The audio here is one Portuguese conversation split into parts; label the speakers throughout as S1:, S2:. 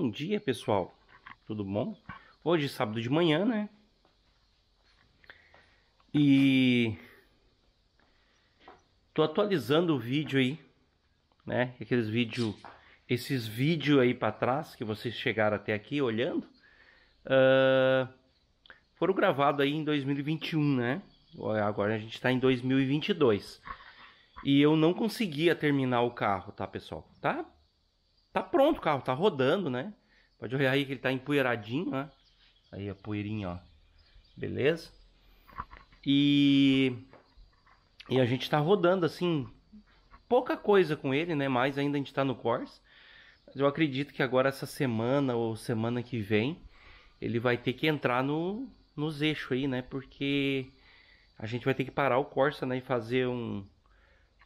S1: Bom dia, pessoal. Tudo bom? Hoje é sábado de manhã, né? E tô atualizando o vídeo aí, né? Aqueles vídeos, esses vídeos aí para trás que vocês chegaram até aqui olhando, uh, foram gravados aí em 2021, né? Agora a gente está em 2022 e eu não conseguia terminar o carro, tá, pessoal? Tá, tá pronto o carro, tá rodando, né? Pode olhar aí que ele tá empoeiradinho, né? Aí a poeirinha, ó. Beleza? E... E a gente tá rodando, assim, pouca coisa com ele, né? Mas ainda a gente tá no Corsa. Mas eu acredito que agora essa semana ou semana que vem ele vai ter que entrar no, nos eixos aí, né? Porque a gente vai ter que parar o Corsa, né? E fazer um.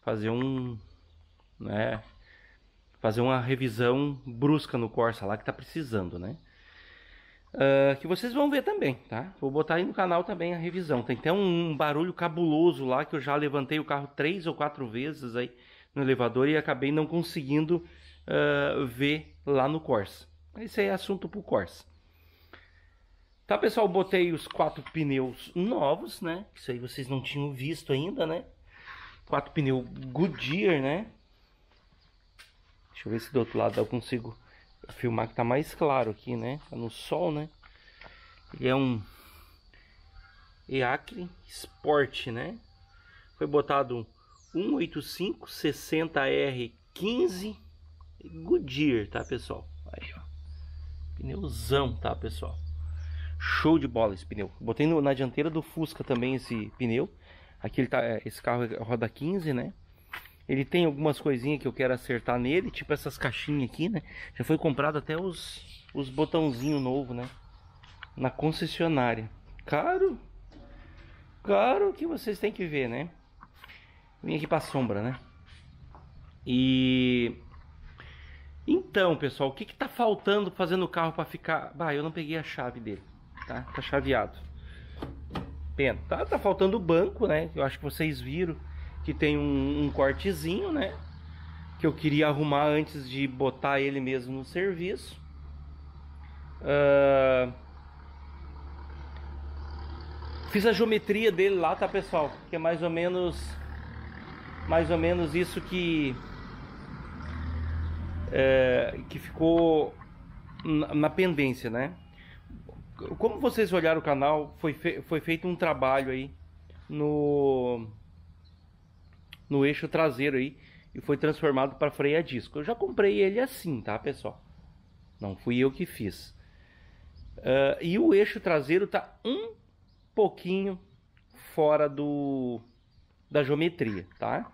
S1: Fazer um. Né? fazer uma revisão brusca no Corsa lá que tá precisando, né? Uh, que vocês vão ver também, tá? Vou botar aí no canal também a revisão. Tem até um, um barulho cabuloso lá que eu já levantei o carro três ou quatro vezes aí no elevador e acabei não conseguindo uh, ver lá no Corsa. Esse é assunto pro Corsa. Tá, pessoal, botei os quatro pneus novos, né? Isso aí vocês não tinham visto ainda, né? Quatro pneus Goodyear, né? Deixa eu ver se do outro lado eu consigo filmar que tá mais claro aqui, né? Tá no sol, né? Ele é um Eacre Sport, né? Foi botado 185 60R 15 Goodyear, tá, pessoal? Aí, ó. Pneuzão, tá, pessoal? Show de bola esse pneu. Botei no, na dianteira do Fusca também esse pneu. Aqui ele tá, é, esse carro é, roda 15, né? Ele tem algumas coisinhas que eu quero acertar nele, tipo essas caixinhas aqui, né? Já foi comprado até os, os botãozinho novo, né? Na concessionária. Caro? Caro que vocês têm que ver, né? Vim aqui pra sombra, né? E... Então, pessoal, o que que tá faltando fazendo o carro para ficar... Bah, eu não peguei a chave dele, tá? Tá chaveado. Pena. Tá, tá faltando o banco, né? Eu acho que vocês viram que tem um, um cortezinho, né? Que eu queria arrumar antes de botar ele mesmo no serviço. Uh... Fiz a geometria dele lá, tá pessoal? Que é mais ou menos mais ou menos isso que é, que ficou na, na, pendência, né? Como vocês olharam o canal, foi, fe foi feito um trabalho aí no no eixo traseiro aí e foi transformado para freio a disco. Eu já comprei ele assim, tá, pessoal? Não fui eu que fiz. Uh, e o eixo traseiro tá um pouquinho fora do da geometria, tá?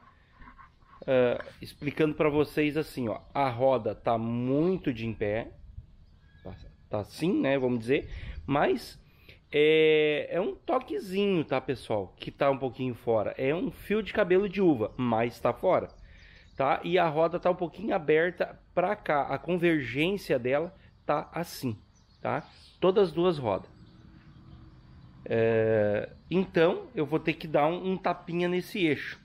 S1: Uh, explicando para vocês assim, ó, a roda tá muito de em pé, tá, tá assim, né? Vamos dizer, mas é, é um toquezinho, tá, pessoal? Que tá um pouquinho fora. É um fio de cabelo de uva, mas tá fora. Tá? E a roda tá um pouquinho aberta para cá. A convergência dela tá assim, tá? Todas as duas rodas. É, então, eu vou ter que dar um, um tapinha nesse eixo.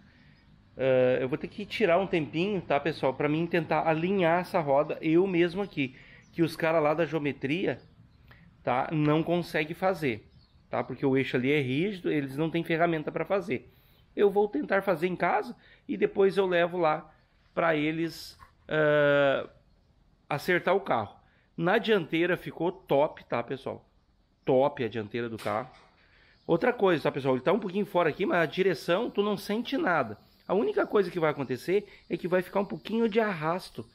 S1: É, eu vou ter que tirar um tempinho, tá, pessoal? Para mim tentar alinhar essa roda eu mesmo aqui. Que os caras lá da geometria tá? Não consegue fazer, tá? Porque o eixo ali é rígido, eles não têm ferramenta para fazer. Eu vou tentar fazer em casa e depois eu levo lá para eles uh, acertar o carro. Na dianteira ficou top, tá, pessoal? Top a dianteira do carro. Outra coisa, tá, pessoal? Ele tá um pouquinho fora aqui, mas a direção tu não sente nada. A única coisa que vai acontecer é que vai ficar um pouquinho de arrasto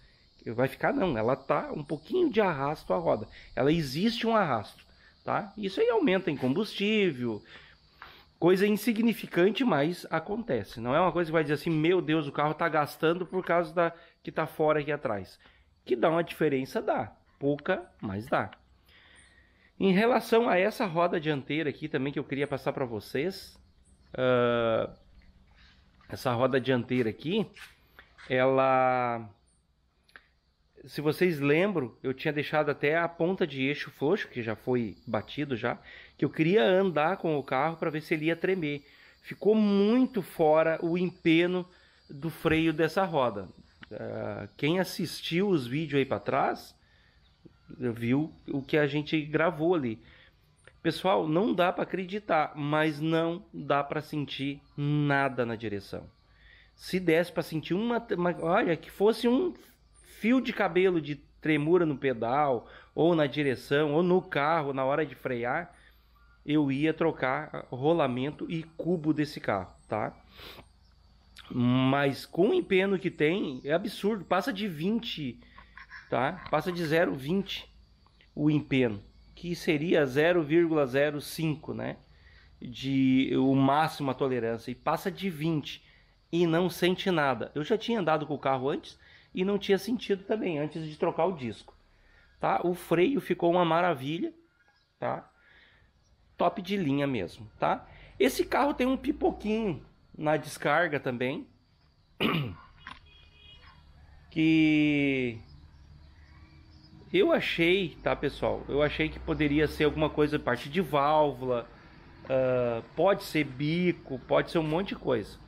S1: Vai ficar não, ela tá um pouquinho de arrasto a roda. Ela existe um arrasto, tá? Isso aí aumenta em combustível, coisa insignificante, mas acontece. Não é uma coisa que vai dizer assim, meu Deus, o carro tá gastando por causa da que tá fora aqui atrás. Que dá uma diferença, dá. Pouca, mas dá. Em relação a essa roda dianteira aqui também que eu queria passar para vocês, uh, essa roda dianteira aqui, ela se vocês lembram, eu tinha deixado até a ponta de eixo frouxo, que já foi batido já, que eu queria andar com o carro para ver se ele ia tremer. Ficou muito fora o empeno do freio dessa roda. Uh, quem assistiu os vídeos aí para trás viu o que a gente gravou ali. Pessoal, não dá para acreditar, mas não dá para sentir nada na direção. Se desse para sentir uma, uma, olha, que fosse um fio de cabelo de tremura no pedal, ou na direção, ou no carro, na hora de frear, eu ia trocar rolamento e cubo desse carro, tá? Mas com o empeno que tem, é absurdo, passa de 20, tá? Passa de 0,20 o empeno, que seria 0,05, né? De o máximo a tolerância e passa de 20 e não sente nada. Eu já tinha andado com o carro antes, e não tinha sentido também antes de trocar o disco, tá? O freio ficou uma maravilha, tá? Top de linha mesmo, tá? Esse carro tem um pipoquinho na descarga também, que eu achei, tá pessoal? Eu achei que poderia ser alguma coisa parte de válvula, uh, pode ser bico, pode ser um monte de coisa.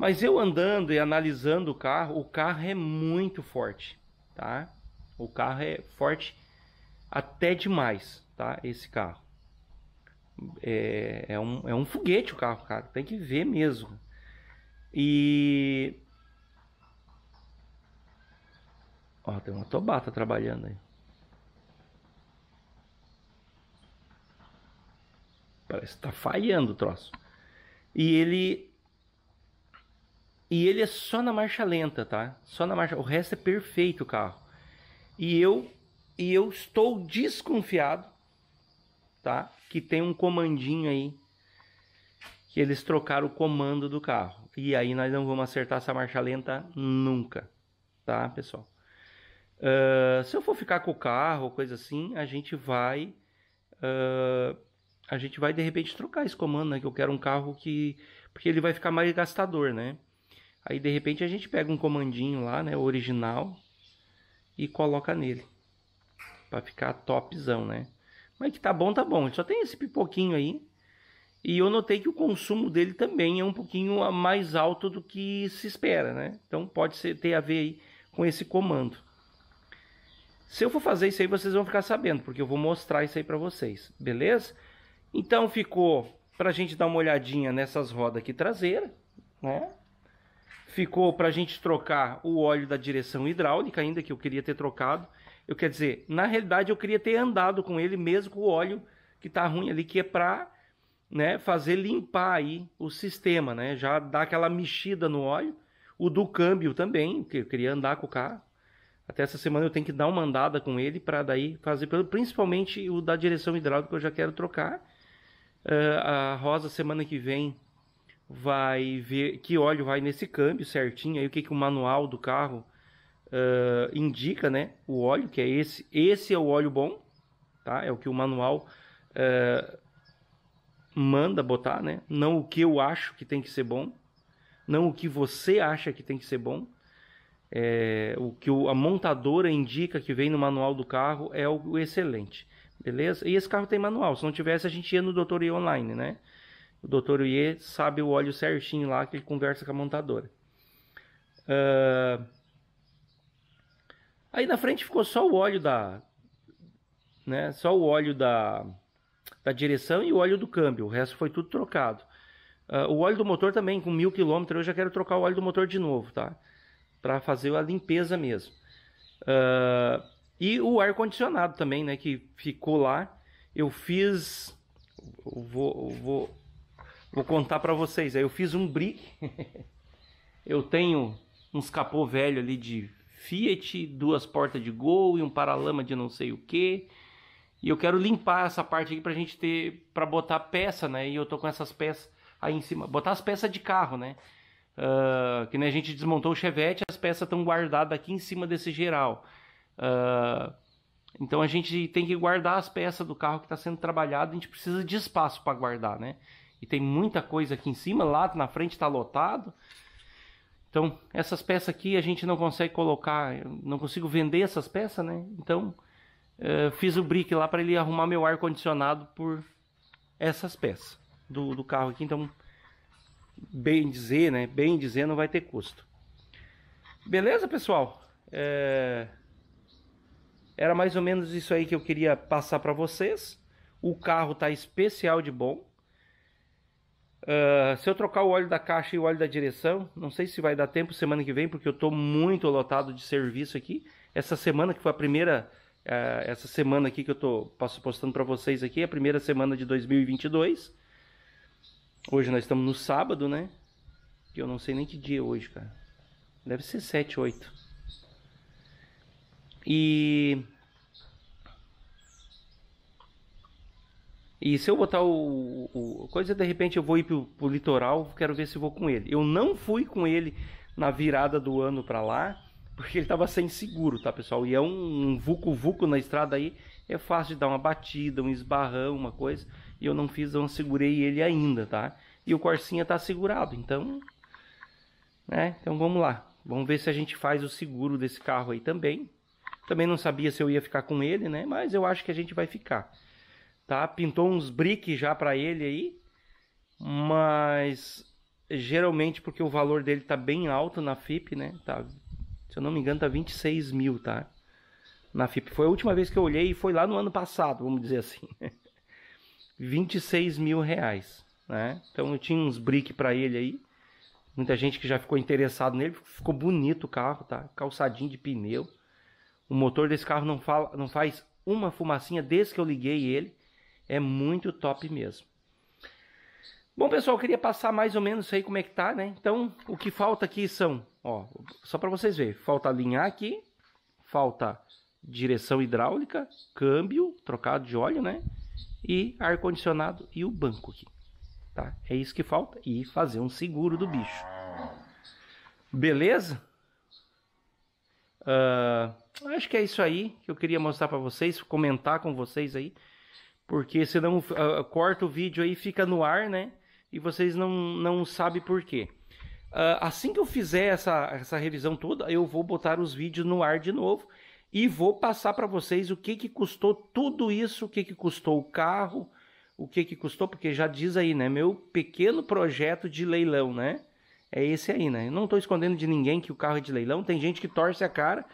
S1: Mas eu andando e analisando o carro, o carro é muito forte, tá? O carro é forte até demais, tá? Esse carro. É, é, um, é um foguete o carro, cara. Tem que ver mesmo. E... Ó, tem uma tobata trabalhando aí. Parece que tá falhando o troço. E ele e ele é só na marcha lenta, tá? Só na marcha. O resto é perfeito o carro. E eu e eu estou desconfiado, tá? Que tem um comandinho aí que eles trocaram o comando do carro. E aí nós não vamos acertar essa marcha lenta nunca, tá, pessoal? Uh, se eu for ficar com o carro, coisa assim, a gente vai, uh, a gente vai de repente trocar esse comando, né? Que eu quero um carro que, porque ele vai ficar mais gastador, né? Aí de repente a gente pega um comandinho lá, né, original e coloca nele. Para ficar topzão, né? Mas que tá bom, tá bom. Ele só tem esse pipoquinho aí. E eu notei que o consumo dele também é um pouquinho mais alto do que se espera, né? Então pode ser, ter a ver aí com esse comando. Se eu for fazer isso aí, vocês vão ficar sabendo, porque eu vou mostrar isso aí para vocês, beleza? Então ficou para a gente dar uma olhadinha nessas rodas aqui traseiras, né? ficou para a gente trocar o óleo da direção hidráulica, ainda que eu queria ter trocado. Eu quer dizer, na realidade eu queria ter andado com ele mesmo com o óleo que tá ruim ali, que é para né, fazer limpar aí o sistema, né? Já dar aquela mexida no óleo. O do câmbio também, que eu queria andar com o carro. Até essa semana eu tenho que dar uma andada com ele para daí fazer, principalmente o da direção hidráulica que eu já quero trocar. Uh, a Rosa semana que vem vai ver que óleo vai nesse câmbio certinho, aí o que, que o manual do carro uh, indica, né? O óleo, que é esse, esse é o óleo bom, tá? É o que o manual uh, manda botar, né? Não o que eu acho que tem que ser bom, não o que você acha que tem que ser bom. É, o que a montadora indica que vem no manual do carro é o excelente, beleza? E esse carro tem manual, se não tivesse a gente ia no Doutor e Online, né? O doutor Uie sabe o óleo certinho lá que ele conversa com a montadora. Uh... Aí na frente ficou só o óleo da, né? Só o óleo da, da direção e o óleo do câmbio. O resto foi tudo trocado. Uh, o óleo do motor também, com mil quilômetros, eu já quero trocar o óleo do motor de novo, tá? Para fazer a limpeza mesmo. Uh, e o ar condicionado também, né? Que ficou lá. Eu fiz. Eu vou, eu vou Vou contar para vocês. Aí eu fiz um brick. eu tenho uns capô velho ali de Fiat, duas portas de Gol e um paralama de não sei o que. E eu quero limpar essa parte aqui pra gente ter, pra botar peça, né? E eu tô com essas peças aí em cima, botar as peças de carro, né? Uh, que né, a gente desmontou o Chevette, as peças estão guardadas aqui em cima desse geral. Uh, então a gente tem que guardar as peças do carro que está sendo trabalhado, a gente precisa de espaço para guardar, né? e tem muita coisa aqui em cima, lá na frente está lotado. Então, essas peças aqui a gente não consegue colocar, não consigo vender essas peças, né? Então, uh, fiz o brick lá para ele arrumar meu ar condicionado por essas peças do, do carro aqui. Então, bem dizer, né? Bem dizer, não vai ter custo. Beleza, pessoal? É... Era mais ou menos isso aí que eu queria passar para vocês. O carro tá especial de bom. Ah, se eu trocar o óleo da caixa e o óleo da direção, não sei se vai dar tempo semana que vem, porque eu estou muito lotado de serviço aqui. Essa semana que foi a primeira, uh, essa semana aqui que eu estou postando para vocês aqui, é a primeira semana de 2022. Hoje nós estamos no sábado, né? Que eu não sei nem que dia é hoje, cara. Deve ser 7, 8. E E se eu botar o, o, coisa, de repente eu vou ir pro, pro litoral, quero ver se vou com ele. Eu não fui com ele na virada do ano para lá, porque ele tava sem seguro, tá, pessoal? E é um, um vucu na estrada aí, é fácil de dar uma batida, um esbarrão, uma coisa, e eu não fiz, eu não segurei ele ainda, tá? E o Corsinha tá segurado, então, né? Então vamos lá. Vamos ver se a gente faz o seguro desse carro aí também. Também não sabia se eu ia ficar com ele, né? Mas eu acho que a gente vai ficar tá? Pintou uns brick já para ele aí, mas geralmente porque o valor dele tá bem alto na FIP, né? Tá, se eu não me engano, tá 26 mil, tá? Na FIP. Foi a última vez que eu olhei e foi lá no ano passado, vamos dizer assim. 26 mil reais, né? Então eu tinha uns brick para ele aí. Muita gente que já ficou interessado nele, ficou bonito o carro, tá? Calçadinho de pneu. O motor desse carro não, fala, não faz uma fumacinha desde que eu liguei ele. É muito top mesmo. Bom, pessoal, eu queria passar mais ou menos aí como é que tá, né? Então, o que falta aqui são, ó, só para vocês verem, falta alinhar aqui, falta direção hidráulica, câmbio, trocado de óleo, né? E ar-condicionado e o banco aqui, tá? É isso que falta e fazer um seguro do bicho. Beleza? Uh, acho que é isso aí que eu queria mostrar para vocês, comentar com vocês aí. Porque senão uh, ah, corta o vídeo aí, fica no ar, né? E vocês não, não sabem por quê. Uh, assim que eu fizer essa, essa revisão toda, eu vou botar os vídeos no ar de novo e vou passar para vocês o que, que custou tudo isso, o que, que custou o carro, o que, que custou, porque já diz aí, né? Meu pequeno projeto de leilão, né? É esse aí, né? Eu não estou escondendo de ninguém que o carro é de leilão. Tem gente que torce a cara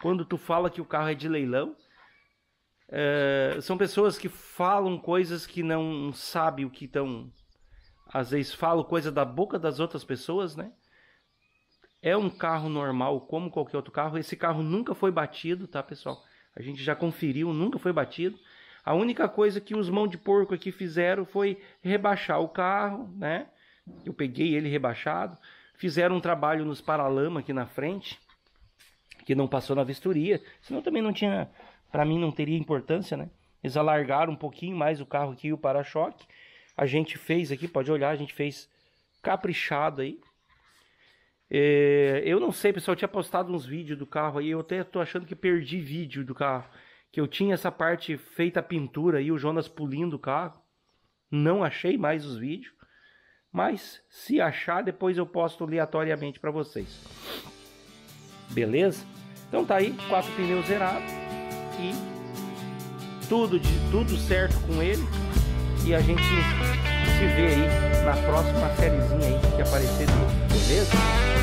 S1: quando tu fala que o carro é de leilão. Eh, são pessoas que falam coisas que não sabem o que estão. Às vezes falam coisa da boca das outras pessoas, né? É um carro normal, como qualquer outro carro. Esse carro nunca foi batido, tá, pessoal? A gente já conferiu, nunca foi batido. A única coisa que os mão de porco aqui fizeram foi rebaixar o carro, né? Eu peguei ele rebaixado. Fizeram um trabalho nos paralamas aqui na frente, que não passou na vistoria. Senão também não tinha para mim não teria importância, né? Eles alargaram um pouquinho mais o carro aqui e o para-choque. A gente fez aqui, pode olhar, a gente fez caprichado aí. É, eu não sei, pessoal, eu tinha postado uns vídeos do carro aí, eu até tô achando que perdi vídeo do carro. Que eu tinha essa parte feita a pintura aí, o Jonas pulindo o carro. Não achei mais os vídeos. Mas se achar, depois eu posto aleatoriamente para vocês. Beleza? Então tá aí, quatro pneus zerados aqui. Tudo, de, tudo certo com ele. E a gente se vê aí na próxima sériezinha aí que aparecer dele, beleza?